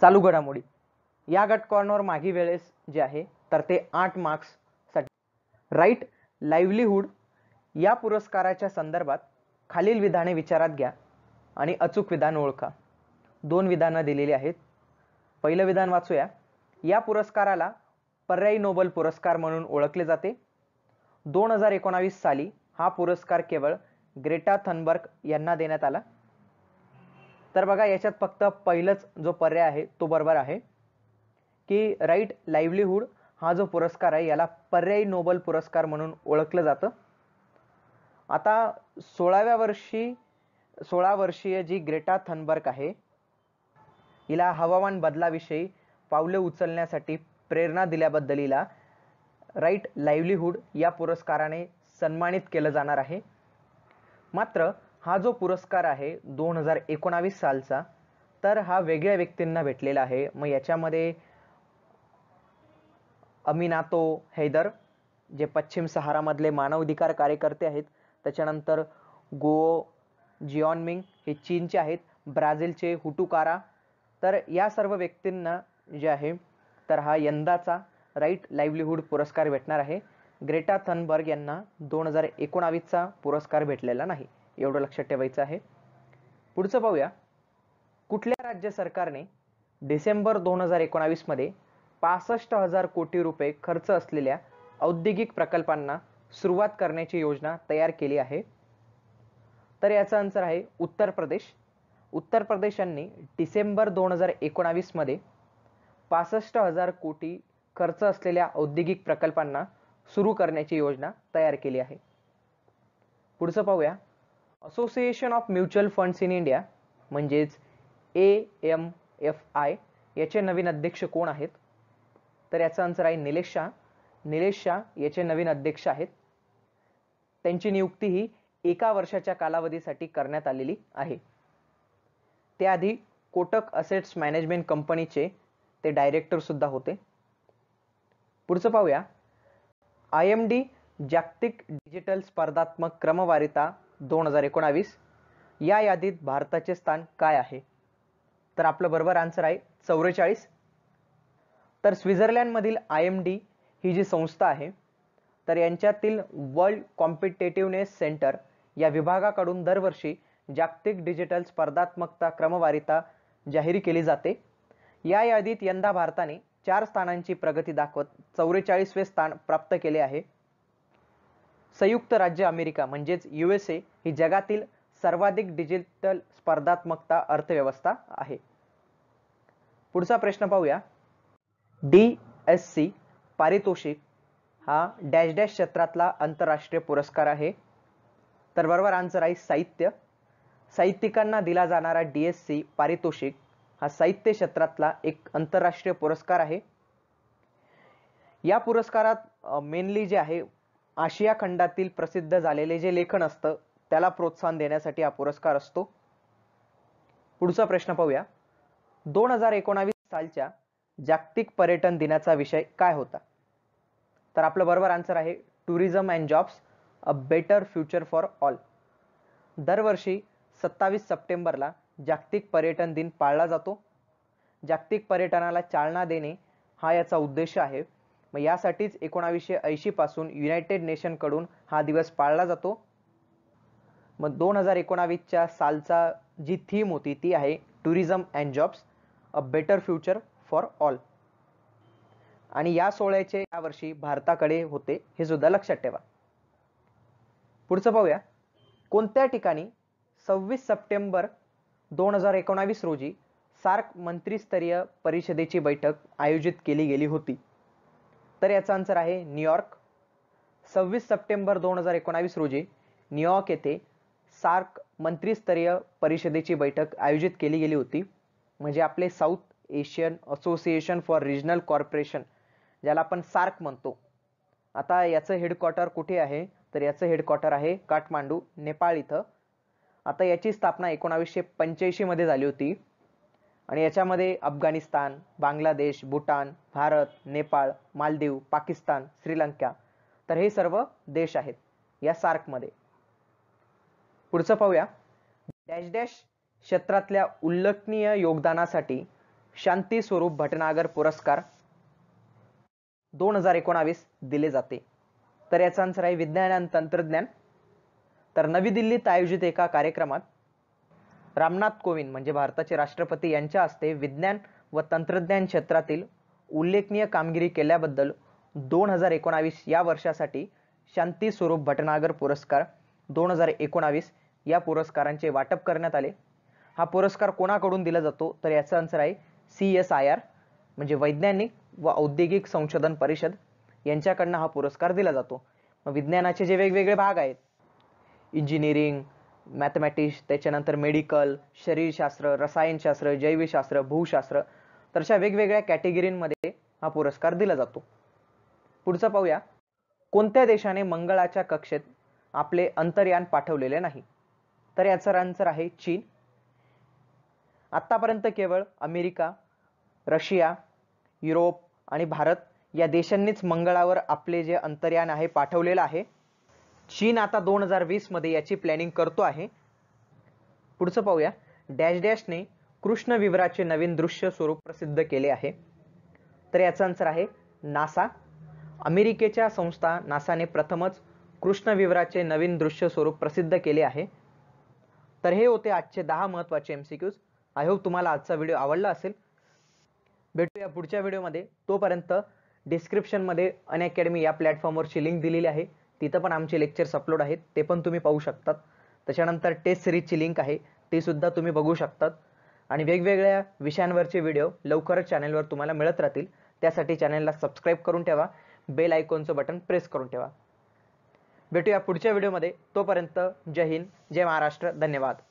चालू घडामोडी या गट कॉर्नर मागी वेळेस जे आहे तर ते आठ मार्क्स साठी राईट लाईव्हलीहूड या पुरस्काराच्या संदर्भात खालील विधाने विचारात घ्या आणि अचूक विधान ओळखा दोन विधानं दिलेली आहेत पहिलं विधान वाचूया या पुरस्काराला पर्यायी नोबल पुरस्कार म्हणून ओळखले जाते दोन हजार एकोणावीस साली हा पुरस्कार केवळ ग्रेटा थनबर्ग यांना देण्यात आला तर बघा याच्यात फक्त पहिलंच जो पर्याय आहे तो बरोबर आहे की राईट लाईव्हलीहूड हा जो पुरस्कार आहे याला पर्यायी नोबल पुरस्कार म्हणून ओळखलं जातं आता सोळाव्या वर्षी सोळा वर्षीय जी ग्रेटा थनबर्ग आहे हिला हवामान बदलाविषयी पावले उचलण्यासाठी प्रेरणा दिल्याबद्दल हिला राईट लाईव्हलीहूड या पुरस्काराने सन्मानित केलं जाणार आहे मात्र हा जो पुरस्कार आहे दोन हजार एकोणावीस सालचा तर हा वेगळ्या व्यक्तींना भेटलेला आहे मग याच्यामध्ये अमिनातो हैदर जे पश्चिम सहारामधले मानवाधिकार कार्यकर्ते आहेत त्याच्यानंतर गो जिओनमिंग हे चीनचे आहेत ब्राझीलचे हुटुकारा तर या सर्व व्यक्तींना जे आहे तर हा यंदाचा राईट लाईव्हलीहूड पुरस्कार भेटणार आहे ग्रेटा थनबर्ग यांना दोन हजार एकोणावीसचा पुरस्कार भेटलेला नाही एवढं लक्षात ठेवायचं आहे पुढचं पाहूया कुठल्या राज्य सरकारने डिसेंबर दोन हजार एकोणावीसमध्ये पासष्ट हजार कोटी रुपये खर्च असलेल्या औद्योगिक प्रकल्पांना सुरुवात करण्याची योजना तयार केली आहे तर याचा आन्सर आहे उत्तर प्रदेश उत्तर प्रदेशांनी डिसेंबर दोन हजार एकोणावीसमध्ये पासष्ट हजार कोटी खर्च असलेल्या औद्योगिक प्रकल्पांना सुरू करण्याची योजना तयार केली आहे पुढचं पाहूया association of mutual funds in India म्हणजेच ए एम एफ आय याचे नवीन अध्यक्ष कोण आहेत तर याचा आन्सर आहे निलेश शाह निलेश शाह याचे नवीन अध्यक्ष आहेत त्यांची नियुक्ती ही एका वर्षाच्या कालावधीसाठी करण्यात आलेली आहे त्याआधी कोटक असेट्स मॅनेजमेंट कंपनीचे ते डायरेक्टर सुद्धा होते पुढचं पाहूया आय एम डी जागतिक डिजिटल स्पर्धात्मक क्रमवारिता दोन हजार एकोणावीस या यादीत भारताचे स्थान काय आहे तर आपलं बरोबर आन्सर आहे चौवेचाळीस तर स्वित्झर्लंडमधील आय एम डी ही जी संस्था आहे तर यांच्यातील वर्ल्ड कॉम्पिटेटिव्हनेस सेंटर या विभागाकडून दरवर्षी जागतिक डिजिटल स्पर्धात्मकता क्रमवारिता जाहीर केली जाते या यादीत यंदा भारताने चार स्थानांची प्रगती दाखवत चौवेचाळीसवे स्थान प्राप्त केले आहे संयुक्त राज्य अमेरिका म्हणजेच ए ही जगातील सर्वाधिक डिजिटल स्पर्धात्मकता अर्थव्यवस्था आहे पुढचा प्रश्न पाहूया डी एस सी पारितोषिक हा डॅश डॅश क्षेत्रातला आंतरराष्ट्रीय पुरस्कार आहे तर बरोबर आन्सर आहे साहित्य साहित्यिकांना दिला जाणारा डी एस सी पारितोषिक हा साहित्य क्षेत्रातला एक आंतरराष्ट्रीय पुरस्कार आहे या पुरस्कारात मेनली जे आहे आशिया खंडातील प्रसिद्ध झालेले जे लेखन असतं त्याला प्रोत्साहन देण्यासाठी हा पुरस्कार असतो पुढचा प्रश्न पाहूया दोन हजार एकोणावीस सालच्या जागतिक पर्यटन दिनाचा विषय काय होता तर आपलं बरोबर आन्सर आहे tourism and jobs a better future for all दरवर्षी सत्तावीस सप्टेंबरला जागतिक पर्यटन दिन पाळला जातो जागतिक पर्यटनाला चालना देणे हा याचा उद्देश आहे मग यासाठीच एकोणावीसशे ऐंशीपासून युनायटेड नेशनकडून हा दिवस पाळला जातो मग दोन हजार एकोणावीसच्या सालचा जी थीम होती ती आहे tourism and jobs a better future for all आणि या सोहळ्याचे यावर्षी भारताकडे होते हे सुद्धा लक्षात ठेवा पुढचं पाहूया कोणत्या ठिकाणी सव्वीस सप्टेंबर दोन हजार एकोणावीस रोजी सार्क मंत्रीस्तरीय परिषदेची बैठक आयोजित केली गेली होती तर याचा आन्सर आहे न्यूयॉर्क सव्वीस सप्टेंबर दोन हजार एकोणावीस रोजी न्यूयॉर्क येथे सार्क मंत्रीस्तरीय परिषदेची बैठक आयोजित केली गेली होती म्हणजे आपले South Asian association for regional corporation ज्याला आपण सार्क म्हणतो आता याचं हेडक्वार्टर कुठे आहे तर याचं हेडक्वार्टर आहे काठमांडू नेपाळ इथं आता याची स्थापना एकोणावीसशे पंच्याऐंशीमध्ये झाली होती आणि याच्यामध्ये अफगाणिस्तान बांगलादेश भूटान भारत नेपाळ मालदीव पाकिस्तान श्रीलंका तर हे सर्व देश आहेत या सार्कमध्ये पुढचं पाहूया डॅश डॅश क्षेत्रातल्या उल्लेखनीय योगदानासाठी शांती स्वरूप भटनागर पुरस्कार दोन हजार एकोणावीस दिले जाते तर याचा आन्सर आहे विज्ञान आणि तंत्रज्ञान तर नवी दिल्लीत आयोजित एका कार्यक्रमात रामनाथ कोविंद म्हणजे भारताचे राष्ट्रपती यांच्या हस्ते विज्ञान व तंत्रज्ञान क्षेत्रातील उल्लेखनीय कामगिरी केल्याबद्दल दोन हजार एकोणावीस या वर्षासाठी शांती स्वरूप भटनागर पुरस्कार दोन हजार एकोणावीस या पुरस्कारांचे वाटप करण्यात आले हा पुरस्कार कोणाकडून दिला जातो तर याचा आन्सर आहे सी एस आय आर म्हणजे वैज्ञानिक व औद्योगिक संशोधन परिषद यांच्याकडनं हा पुरस्कार दिला जातो मग विज्ञानाचे जे वेगवेगळे भाग आहेत इंजिनिअरिंग मॅथमॅटिक्स त्याच्यानंतर मेडिकल शरीरशास्त्र रसायनशास्त्र जैवशास्त्र भूशास्त्र तर अशा वेगवेगळ्या कॅटेगरींमध्ये हा पुरस्कार दिला जातो पुढचं पाहूया कोणत्या देशाने मंगळाच्या कक्षेत आपले अंतरयान पाठवलेले नाही तर याचा आन्सर आहे चीन आतापर्यंत केवळ अमेरिका रशिया युरोप आणि भारत या देशांनीच मंगळावर आपले जे अंतर्यान आहे पाठवलेलं आहे चीन आता दोन हजार मध्ये याची प्लॅनिंग करतो आहे पुढचं पाहूया डॅश डॅशने कृष्णविवराचे नवीन दृश्य स्वरूप प्रसिद्ध केले आहे तर याचा आन्सर आहे नासा अमेरिकेच्या संस्था नासाने प्रथमच कृष्णविवराचे नवीन दृश्य स्वरूप प्रसिद्ध केले आहे तर हे होते आजचे दहा महत्त्वाचे M C Qs I hope तुम्हाला आजचा व्हिडिओ आवडला असेल भेटूया पुढच्या व्हिडिओमध्ये तोपर्यंत डिस्क्रिप्शनमध्ये अकॅडमी या प्लॅटफॉर्मवरची लिंक दिलेली आहे तिथं पण आमचे लेक्चर्स अपलोड आहेत ते पण तुम्ही पाहू शकतात त्याच्यानंतर टेस्ट सिरीजची लिंक आहे ती सुद्धा तुम्ही बघू शकतात आणि वेगवेगळ्या विषयांवरचे व्हिडिओ लवकरच चॅनलवर तुम्हाला मिळत राहतील त्यासाठी चॅनलला सबस्क्राईब करून ठेवा बेल आयकॉनचं बटन प्रेस करून ठेवा भेटूया पुढच्या व्हिडिओमध्ये तोपर्यंत जय हिंद जय महाराष्ट्र धन्यवाद